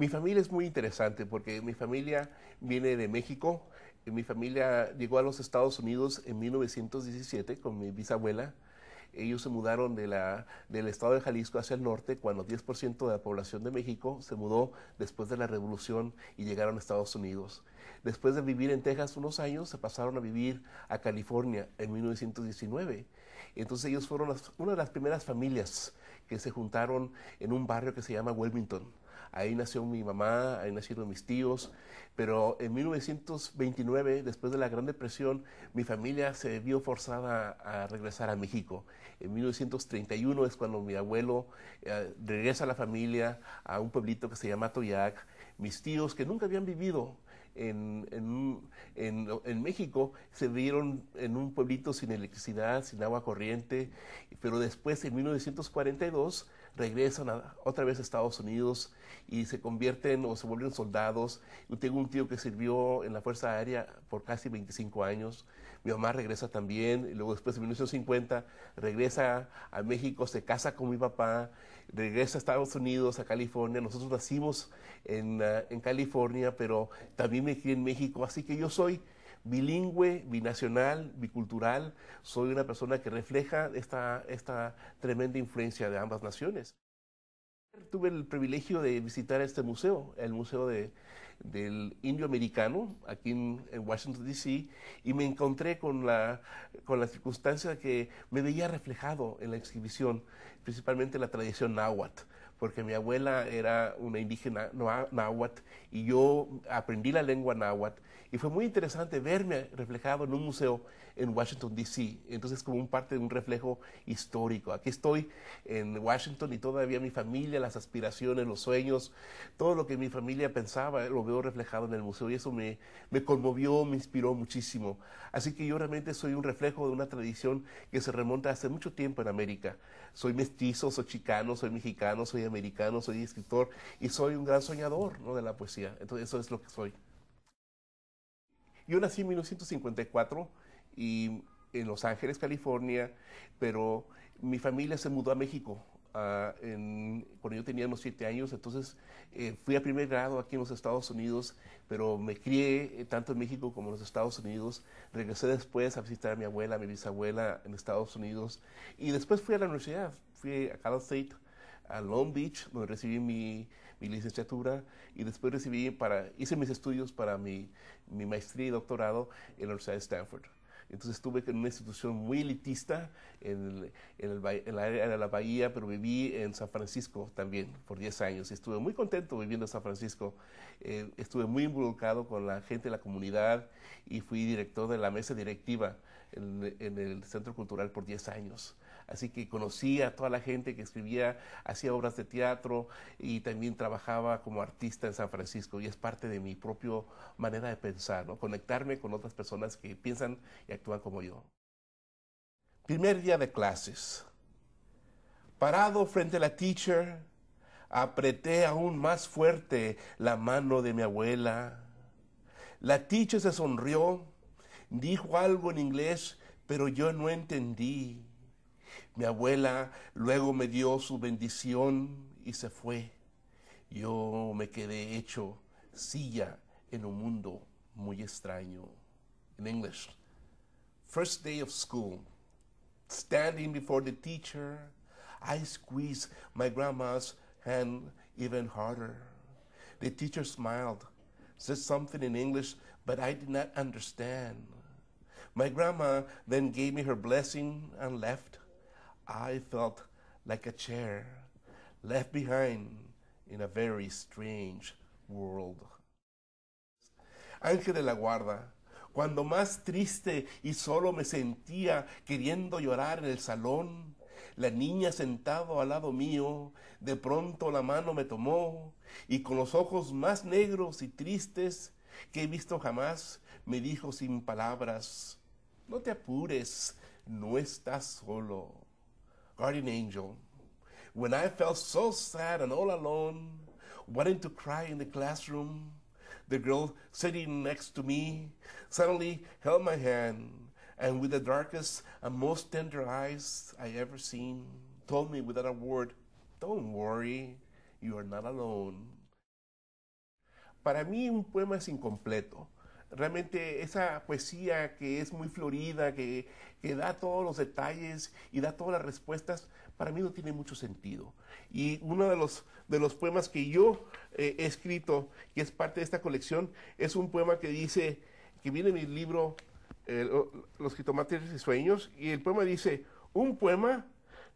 Mi familia es muy interesante porque mi familia viene de México. Mi familia llegó a los Estados Unidos en 1917 con mi bisabuela. Ellos se mudaron del estado de Jalisco hacia el norte cuando 10% de la población de México se mudó después de la revolución y llegaron a Estados Unidos. Después de vivir en Texas unos años, se pasaron a vivir a California en 1919. Entonces ellos fueron una de las primeras familias que se juntaron en un barrio que se llama Wilmington. Ahí nació mi mamá, ahí nacieron mis tíos, pero en 1929, después de la Gran Depresión, mi familia se vio forzada a regresar a México. En 1931 es cuando mi abuelo eh, regresa a la familia a un pueblito que se llama Toyac. Mis tíos, que nunca habían vivido en, en, México se vieron en un pueblito sin electricidad, sin agua corriente, pero después en 1942 regresan otra vez a Estados Unidos y se convierten o se vuelven soldados. Yo tengo un tío que sirvió en la Fuerza Aérea por casi 25 años. Mi mamá regresa también. Y luego después de 1950 regresa a México, se casa con mi papá, regresa a Estados Unidos, a California. Nosotros nacimos en, ah, en California, pero también me crié en México. Así que yo soy bilingüe, binacional, bicultural. Soy una persona que refleja esta, esta tremenda influencia de ambas naciones. Tuve el privilegio de visitar este museo, el Museo del Indio Americano, aquí en, Washington, D.C., y me encontré con la, con la circunstancia que me veía reflejado en la exhibición, principalmente la tradición náhuatl porque mi abuela era una indígena náhuatl y yo aprendí la lengua náhuatl y fue muy interesante verme reflejado en un museo en Washington, D.C. Entonces como un parte de un reflejo histórico. Aquí estoy en Washington y todavía mi familia, las aspiraciones, los sueños, todo lo que mi familia pensaba eh, lo veo reflejado en el museo y eso me, me conmovió, me inspiró muchísimo. Así que yo realmente soy un reflejo de una tradición que se remonta hace mucho tiempo en América. Soy mestizo, soy chicano, soy mexicano, soy americano, soy escritor y soy un gran soñador ¿no? de la poesía. Entonces eso es lo que soy. Yo nací en 1954 y en Los Ángeles, California, pero mi familia se mudó a México ah, cuando yo tenía unos siete años, entonces eh, fui a primer grado aquí en los Estados Unidos, pero me crié eh, tanto en México como en los Estados Unidos. Regresé después a visitar a mi abuela, a mi bisabuela en Estados Unidos y después fui a la universidad, fui a Cal State a Long Beach, donde recibí mi, mi licenciatura y después recibí para, hice mis estudios para mi, mi, maestría y doctorado en la Universidad de Stanford. Entonces estuve en una institución muy elitista en, el, en, el, área de la Bahía, pero viví en San Francisco también por 10 años y estuve muy contento viviendo en San Francisco. Eh, estuve muy involucrado con la gente de la comunidad y fui director de la mesa directiva en, en el Centro Cultural por 10 años así que conocía a toda la gente que escribía, hacía obras de teatro y también trabajaba como artista en San Francisco y es parte de mi propia manera de pensar, ¿no? conectarme con otras personas que piensan y actúan como yo. Primer día de clases. Parado frente a la teacher, apreté aún más fuerte la mano de mi abuela. La teacher se sonrió, dijo algo en inglés, pero yo no entendí. Mi abuela luego me dio su bendición y se fue. Yo me quedé hecho silla en un mundo muy extraño. In English, first day of school, standing before the teacher, I squeezed my grandma's hand even harder. The teacher smiled, said something in English, but I did not understand. My grandma then gave me her blessing and left. I felt like a chair left behind in a very strange world. Ángel de la guarda, cuando más triste y solo me sentía queriendo llorar en el salón, la niña sentado al lado mío, de pronto la mano me tomó y con los ojos más negros y tristes que he visto jamás, me dijo sin palabras, no te apures, no estás solo. guardian angel, when I felt so sad and all alone, wanting to cry in the classroom, the girl sitting next to me suddenly held my hand and with the darkest and most tender eyes I ever seen, told me without a word, Don't worry, you are not alone. Para mí, un poema es incompleto. realmente esa poesía que es muy florida, que, da todos los detalles y da todas las respuestas, para mí no tiene mucho sentido. Y uno de los, de los poemas que yo eh, he escrito, que es parte de esta colección, es un poema que dice, que viene en mi libro Los jitomates y sueños, y el poema dice, un poema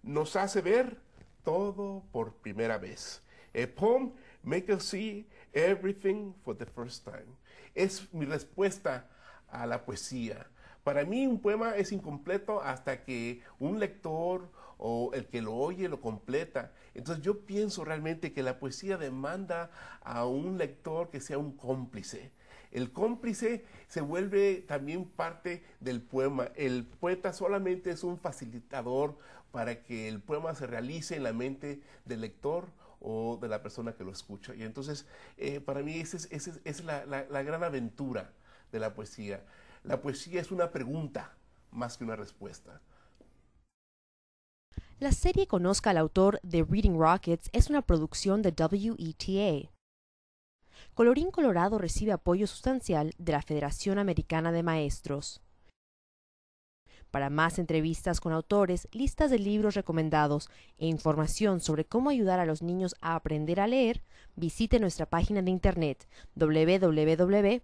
nos hace ver todo por primera vez. El poem Make us see everything for the first time. Es mi respuesta a la poesía. Para mí un poema es incompleto hasta que un lector o el que lo oye lo completa. Entonces yo pienso realmente que la poesía demanda a un lector que sea un cómplice. El cómplice se vuelve también parte del poema. El poeta solamente es un facilitador para que el poema se realice en la mente del lector o de la persona que lo escucha. Y entonces, eh, para mí esa es, la, la gran aventura de la poesía. La poesía es una pregunta más que una respuesta. La serie Conozca al autor de Reading Rockets es una producción de WETA. Colorín Colorado recibe apoyo sustancial de la Federación Americana de Maestros. Para más entrevistas con autores, listas de libros recomendados e información sobre cómo ayudar a los niños a aprender a leer, visite nuestra página de internet www.colorincolorado.org.